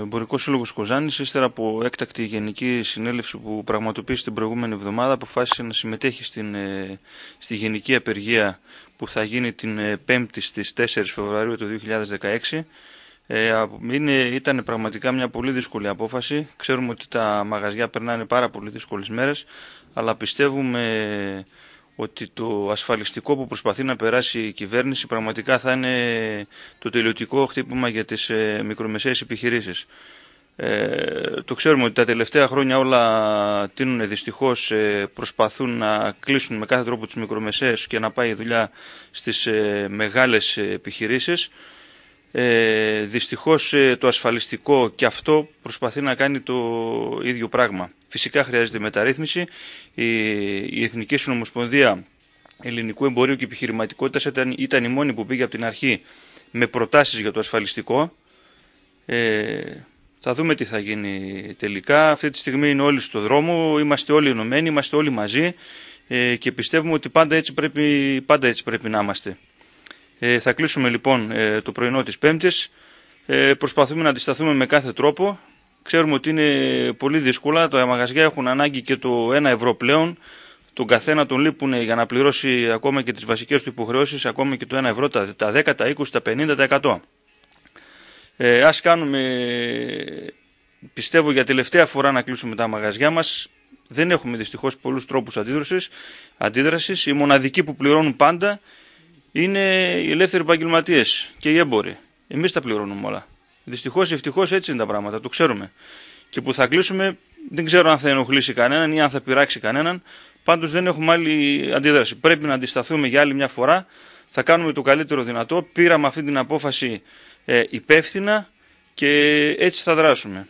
Εμπορικός Σύλλογος Κοζάνης, ύστερα από έκτακτη γενική συνέλευση που πραγματοποίησε την προηγούμενη εβδομάδα, αποφάσισε να συμμετέχει στην, ε, στη γενική απεργία που θα γίνει την 5η στι 4 Φεβρουαρίου του 2016. Ε, είναι, ήταν πραγματικά μια πολύ δύσκολη απόφαση. Ξέρουμε ότι τα μαγαζιά περνάνε πάρα πολύ δύσκολες μέρες, αλλά πιστεύουμε ότι το ασφαλιστικό που προσπαθεί να περάσει η κυβέρνηση πραγματικά θα είναι το τελειωτικό χτύπημα για τις ε, μικρομεσαίες επιχειρήσεις. Ε, το ξέρουμε ότι τα τελευταία χρόνια όλα τίνουν δυστυχώς ε, προσπαθούν να κλείσουν με κάθε τρόπο τις μικρομεσαίες και να πάει η δουλειά στις ε, μεγάλες επιχειρήσεις. Ε, δυστυχώς ε, το ασφαλιστικό και αυτό προσπαθεί να κάνει το ίδιο πράγμα. Φυσικά χρειάζεται μεταρρύθμιση. Η, η Εθνική Συνομοσπονδία Ελληνικού Εμπορίου και Επιχειρηματικότητας ήταν, ήταν η μόνη που πήγε από την αρχή με προτάσεις για το ασφαλιστικό. Ε, θα δούμε τι θα γίνει τελικά. Αυτή τη στιγμή είναι όλοι στο δρόμο, είμαστε όλοι ενωμένοι, είμαστε όλοι μαζί ε, και πιστεύουμε ότι πάντα έτσι πρέπει, πάντα έτσι πρέπει να είμαστε. Ε, θα κλείσουμε λοιπόν ε, το πρωινό της Πέμπτης. Ε, προσπαθούμε να αντισταθούμε με κάθε τρόπο. Ξέρουμε ότι είναι πολύ δύσκολα. Τα μαγαζιά έχουν ανάγκη και το 1 ευρώ πλέον. Τον καθένα τον λείπουν για να πληρώσει ακόμα και τις βασικές του υποχρεώσεις, ακόμα και το 1 ευρώ, τα, 10, τα 20, τα 50, τα 100. Ε, ας κάνουμε, πιστεύω για τελευταία φορά να κλείσουμε τα μαγαζιά μας. Δεν έχουμε δυστυχώς πολλούς τρόπους αντίδρασης. αντίδρασης. Οι μοναδικοί που πληρώνουν πάντα είναι οι ελεύθεροι επαγγελματίες και οι έμποροι. Εμείς τα πληρώνουμε όλα. Δυστυχώς ή ευτυχώς έτσι είναι τα πράγματα, το ξέρουμε. Και που θα κλείσουμε δεν ξέρω αν θα ενοχλήσει κανέναν ή αν θα πειράξει κανέναν. Πάντως δεν έχουμε άλλη αντίδραση. Πρέπει να αντισταθούμε για άλλη μια φορά. Θα κάνουμε το καλύτερο δυνατό. Πήραμε αυτή την απόφαση ε, υπεύθυνα και έτσι θα δράσουμε.